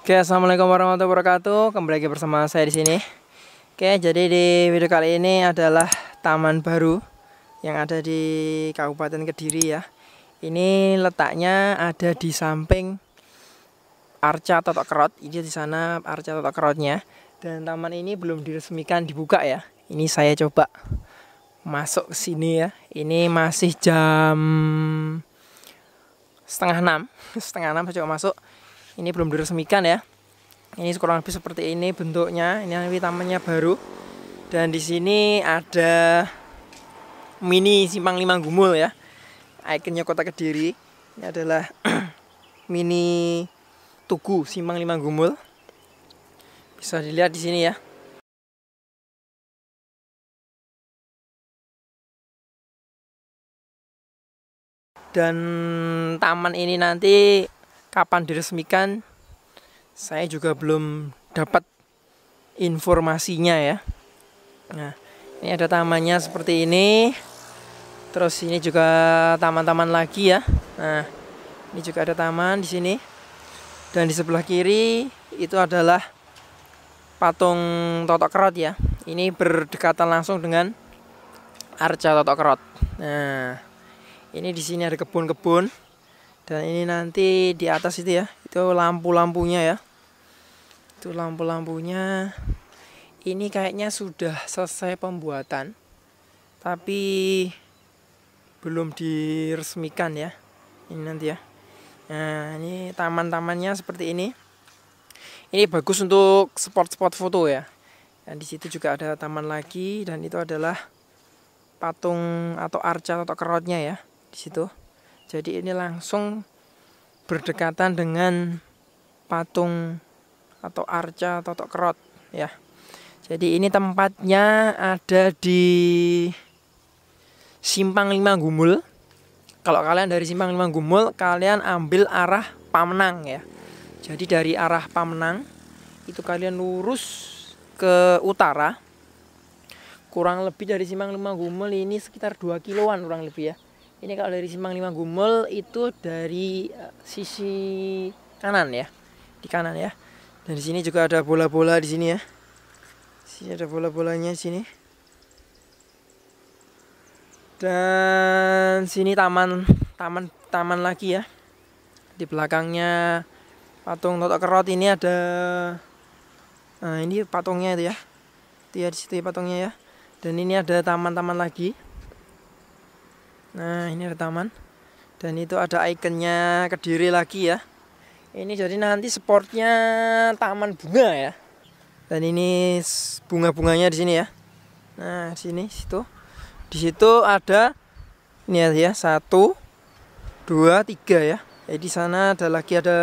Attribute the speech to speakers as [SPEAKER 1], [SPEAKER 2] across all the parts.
[SPEAKER 1] Oke, assalamualaikum warahmatullahi wabarakatuh. Kembali lagi bersama saya di sini. Oke, jadi di video kali ini adalah taman baru yang ada di Kabupaten Kediri ya. Ini letaknya ada di samping Arca Totok Kerot. Ini di sana Arca Totok Kerotnya. Dan taman ini belum diresmikan dibuka ya. Ini saya coba masuk ke sini ya. Ini masih jam setengah enam, setengah enam saya coba masuk ini belum diresmikan ya ini kurang lebih seperti ini bentuknya ini nanti tamannya baru dan di sini ada mini simpang Lima gumul ya ikonnya kota kediri ini adalah mini tugu simpang Lima gumul bisa dilihat di sini ya dan taman ini nanti kapan diresmikan saya juga belum dapat informasinya ya nah ini ada tamannya seperti ini terus ini juga taman-taman lagi ya nah ini juga ada taman di sini dan di sebelah kiri itu adalah patung totok kerot ya ini berdekatan langsung dengan arca totok kerot nah ini di sini ada kebun-kebun dan ini nanti di atas itu ya itu lampu-lampunya ya itu lampu-lampunya ini kayaknya sudah selesai pembuatan tapi belum diresmikan ya ini nanti ya nah ini taman-tamannya seperti ini ini bagus untuk spot-spot foto ya dan di situ juga ada taman lagi dan itu adalah patung atau arca atau kerotnya ya di situ jadi ini langsung berdekatan dengan patung atau arca totok kerot ya. Jadi ini tempatnya ada di Simpang Lima Gumul. Kalau kalian dari Simpang Lima Gumul, kalian ambil arah Pamenang ya. Jadi dari arah Pamenang itu kalian lurus ke utara. Kurang lebih dari Simpang Lima Gumul ini sekitar 2 kiloan kurang lebih ya ini kalau dari Simpang Lima Gumul itu dari eh, sisi kanan ya, di kanan ya. Dan di sini juga ada bola-bola di sini ya. sini ada bola-bolanya sini. Dan sini taman, taman, taman lagi ya. Di belakangnya patung Toto Kerot ini ada. Nah ini patungnya itu ya. Tiar ya, di situ ya, patungnya ya. Dan ini ada taman-taman lagi. Nah ini ada taman dan itu ada ikonnya kediri lagi ya. Ini jadi nanti sportnya taman bunga ya. Dan ini bunga-bunganya di sini ya. Nah di sini situ di situ ada ini ya, ya satu dua tiga ya. Jadi eh, sana ada lagi ada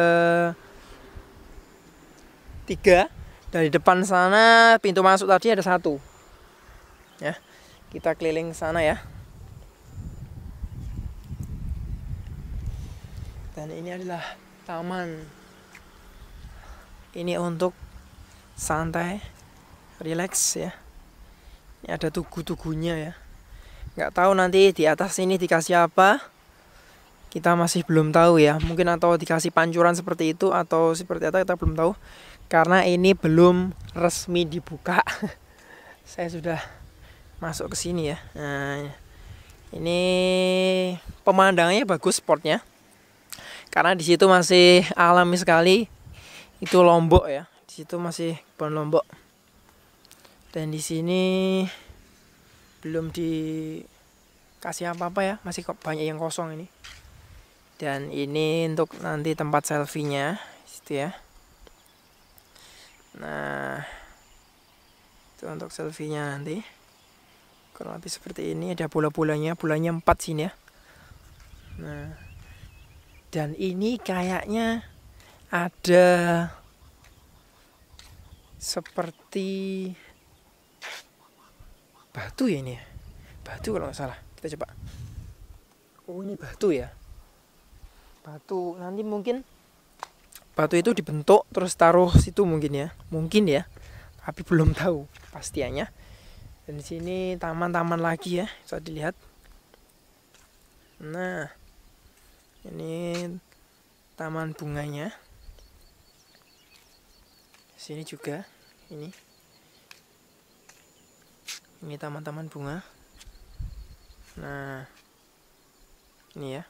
[SPEAKER 1] tiga dari depan sana pintu masuk tadi ada satu ya kita keliling sana ya dan ini adalah taman ini untuk santai relax ya ini ada tugu-tugunya ya nggak tahu nanti di atas ini dikasih apa kita masih belum tahu ya mungkin atau dikasih pancuran seperti itu atau seperti apa kita belum tahu karena ini belum resmi dibuka saya sudah masuk ke sini ya nah, ini pemandangannya bagus sportnya karena di situ masih alami sekali itu lombok ya di situ masih pohon lombok dan di sini belum dikasih apa apa ya masih kok banyak yang kosong ini dan ini untuk nanti tempat selfie nya situ ya nah itu untuk selfie nya nanti Kalau lebih seperti ini ada bola-bolanya bolanya empat sini ya nah dan ini kayaknya ada seperti batu ya ini ya? batu kalau nggak salah kita coba oh ini batu ya batu nanti mungkin batu itu dibentuk terus taruh situ mungkin ya mungkin ya tapi belum tahu pastiannya dan di sini taman-taman lagi ya bisa dilihat nah ini taman bunganya sini juga ini ini taman-taman bunga nah ini ya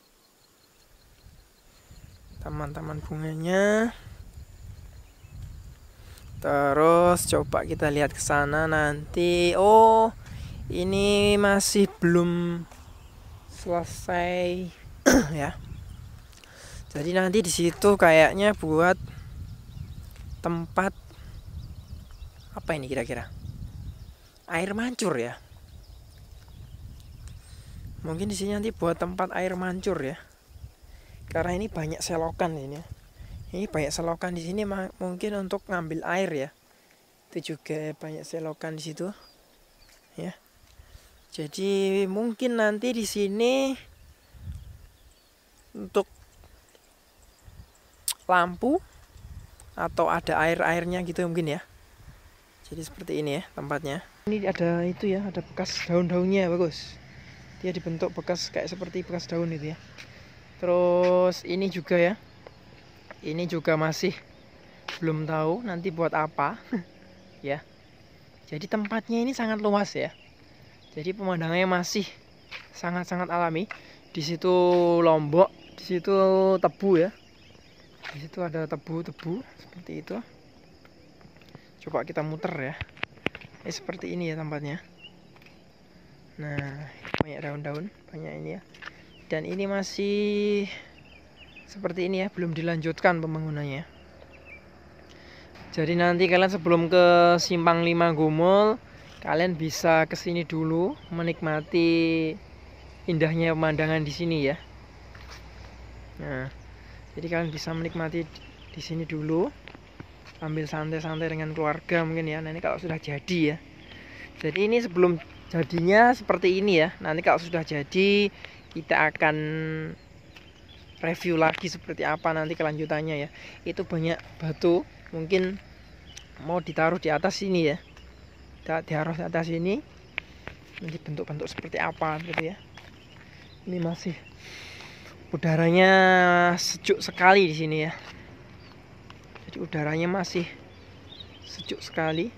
[SPEAKER 1] taman-taman bunganya terus coba kita lihat ke sana nanti oh ini masih belum selesai ya jadi nanti di situ kayaknya buat tempat apa ini kira-kira air mancur ya mungkin di sini nanti buat tempat air mancur ya karena ini banyak selokan ini ya. ini banyak selokan di sini mungkin untuk ngambil air ya itu juga banyak selokan di situ ya jadi mungkin nanti di sini untuk lampu atau ada air-airnya gitu ya mungkin ya jadi seperti ini ya tempatnya ini ada itu ya ada bekas daun-daunnya bagus dia dibentuk bekas kayak seperti bekas daun itu ya terus ini juga ya ini juga masih belum tahu nanti buat apa ya jadi tempatnya ini sangat luas ya jadi pemandangannya masih sangat-sangat alami di situ lombok di situ tebu ya di situ ada tebu-tebu seperti itu coba kita muter ya eh seperti ini ya tempatnya nah banyak daun-daun banyak ini ya dan ini masih seperti ini ya belum dilanjutkan pembangunannya jadi nanti kalian sebelum ke simpang lima Gumul kalian bisa kesini dulu menikmati indahnya pemandangan di sini ya nah jadi kalian bisa menikmati di sini dulu ambil santai-santai dengan keluarga mungkin ya nah, ini kalau sudah jadi ya jadi ini sebelum jadinya seperti ini ya nanti kalau sudah jadi kita akan review lagi seperti apa nanti kelanjutannya ya itu banyak batu mungkin mau ditaruh di atas sini ya diaruh di atas sini nanti bentuk-bentuk seperti apa gitu ya ini masih udaranya sejuk sekali di sini ya jadi udaranya masih sejuk sekali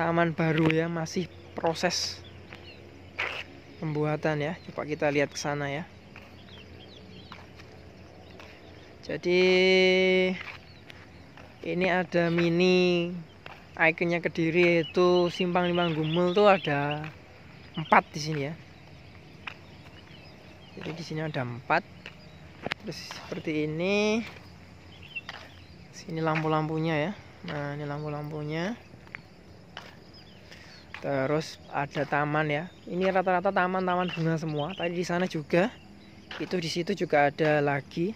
[SPEAKER 1] taman baru ya masih proses pembuatan ya coba kita lihat ke sana ya jadi ini ada mini ikonnya kediri itu simpang limang gumul tuh ada empat di sini ya jadi di sini ada empat terus seperti ini sini lampu-lampunya ya nah ini lampu-lampunya terus ada taman ya ini rata-rata taman-taman bunga semua tadi di sana juga itu di situ juga ada lagi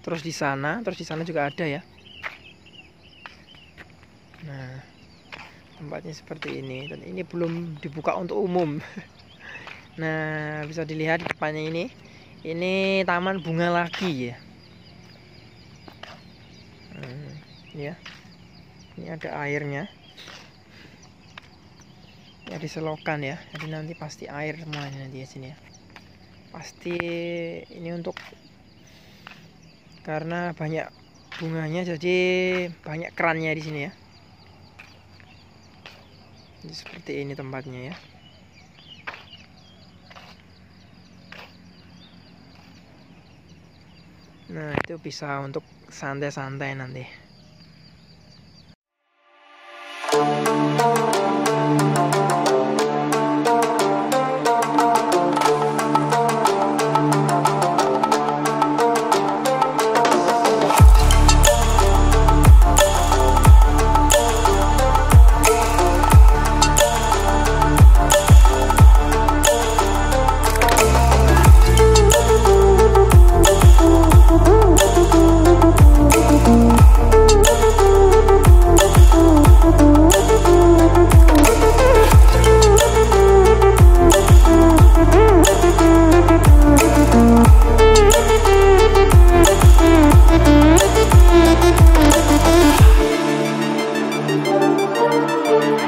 [SPEAKER 1] terus di sana terus di sana juga ada ya nah tempatnya seperti ini dan ini belum dibuka untuk umum Nah, bisa dilihat depannya ini. Ini taman bunga lagi ya. Hmm, ya. Ini ada airnya. ada selokan ya. Jadi nanti pasti air semuanya nanti di sini ya. Pasti ini untuk karena banyak bunganya jadi banyak kerannya di sini ya. Jadi seperti ini tempatnya ya. nah itu bisa untuk santai-santai nanti